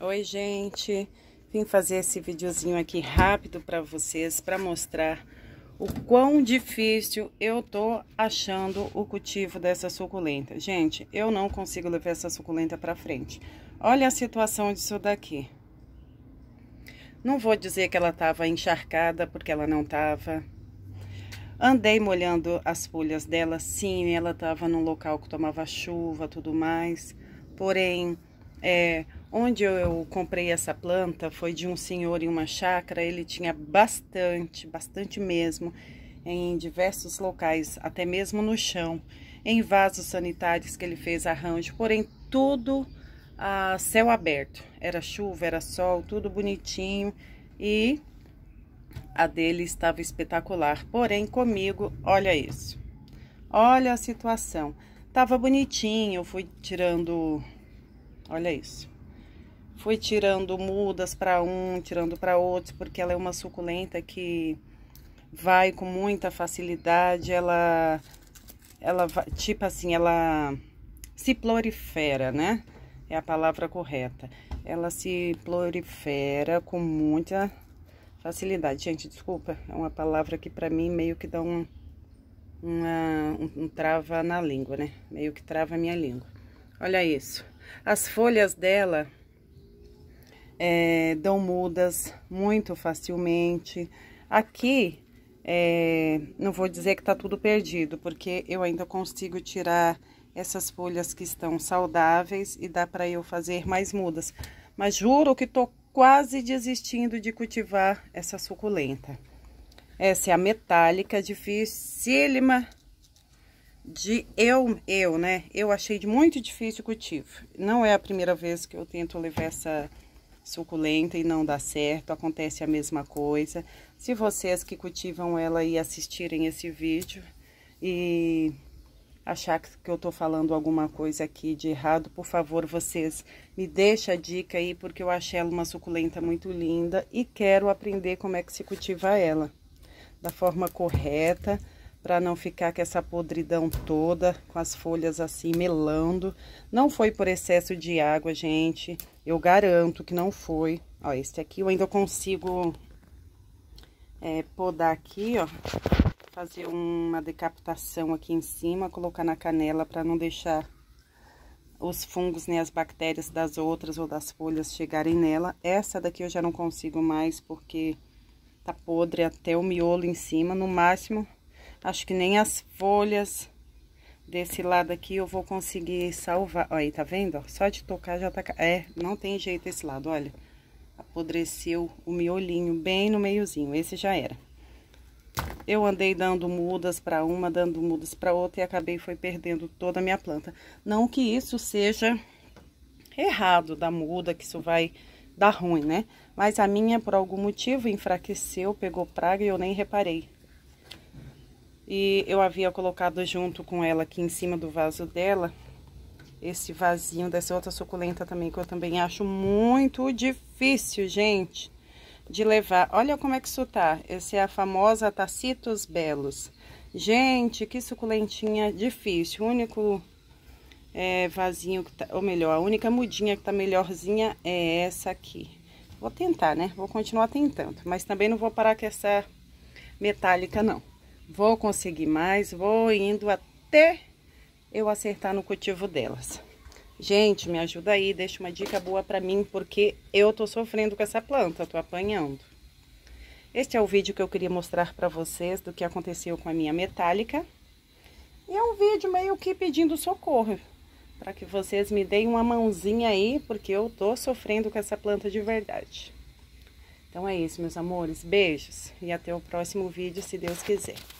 Oi, gente. Vim fazer esse videozinho aqui rápido para vocês para mostrar o quão difícil eu tô achando o cultivo dessa suculenta. Gente, eu não consigo levar essa suculenta para frente. Olha a situação disso daqui. Não vou dizer que ela tava encharcada porque ela não tava. Andei molhando as folhas dela, sim, ela tava num local que tomava chuva, tudo mais. Porém, é, Onde eu comprei essa planta foi de um senhor em uma chácara, ele tinha bastante, bastante mesmo, em diversos locais, até mesmo no chão, em vasos sanitários que ele fez arranjo, porém tudo a ah, céu aberto. Era chuva, era sol, tudo bonitinho e a dele estava espetacular. Porém, comigo, olha isso. Olha a situação. Tava bonitinho, fui tirando... Olha isso Fui tirando mudas para um, tirando para outro, porque ela é uma suculenta que vai com muita facilidade, ela ela tipo assim, ela se prolifera, né? É a palavra correta. Ela se prolifera com muita facilidade. Gente, desculpa, é uma palavra que para mim meio que dá um, uma, um, um, trava na língua, né? Meio que trava a minha língua. Olha isso. As folhas dela é, dão mudas muito facilmente. Aqui, é, não vou dizer que está tudo perdido, porque eu ainda consigo tirar essas folhas que estão saudáveis e dá para eu fazer mais mudas. Mas juro que tô quase desistindo de cultivar essa suculenta. Essa é a metálica, dificílima de eu, eu, né? Eu achei muito difícil o cultivo. Não é a primeira vez que eu tento levar essa suculenta e não dá certo, acontece a mesma coisa. Se vocês que cultivam ela e assistirem esse vídeo e achar que eu tô falando alguma coisa aqui de errado, por favor, vocês me deixem a dica aí, porque eu achei ela uma suculenta muito linda e quero aprender como é que se cultiva ela da forma correta para não ficar com essa podridão toda, com as folhas assim melando. Não foi por excesso de água, gente. Eu garanto que não foi. Ó, esse aqui eu ainda consigo é, podar aqui, ó. Fazer uma decapitação aqui em cima, colocar na canela para não deixar os fungos, nem né, as bactérias das outras ou das folhas chegarem nela. Essa daqui eu já não consigo mais, porque tá podre até o miolo em cima. No máximo, Acho que nem as folhas desse lado aqui eu vou conseguir salvar. Olha aí, tá vendo? Só de tocar já tá... É, não tem jeito esse lado, olha. Apodreceu o miolinho bem no meiozinho, esse já era. Eu andei dando mudas para uma, dando mudas para outra e acabei foi perdendo toda a minha planta. Não que isso seja errado da muda, que isso vai dar ruim, né? Mas a minha, por algum motivo, enfraqueceu, pegou praga e eu nem reparei. E eu havia colocado junto com ela aqui em cima do vaso dela, esse vasinho dessa outra suculenta também, que eu também acho muito difícil, gente, de levar. Olha como é que isso tá. Essa é a famosa Tacitus Belos. Gente, que suculentinha difícil. O único é, vasinho, que tá, ou melhor, a única mudinha que tá melhorzinha é essa aqui. Vou tentar, né? Vou continuar tentando, mas também não vou parar com essa metálica, não. Vou conseguir mais, vou indo até eu acertar no cultivo delas. Gente, me ajuda aí, deixa uma dica boa pra mim, porque eu tô sofrendo com essa planta, tô apanhando. Este é o vídeo que eu queria mostrar pra vocês do que aconteceu com a minha metálica. E é um vídeo meio que pedindo socorro, para que vocês me deem uma mãozinha aí, porque eu tô sofrendo com essa planta de verdade. Então é isso, meus amores. Beijos e até o próximo vídeo, se Deus quiser.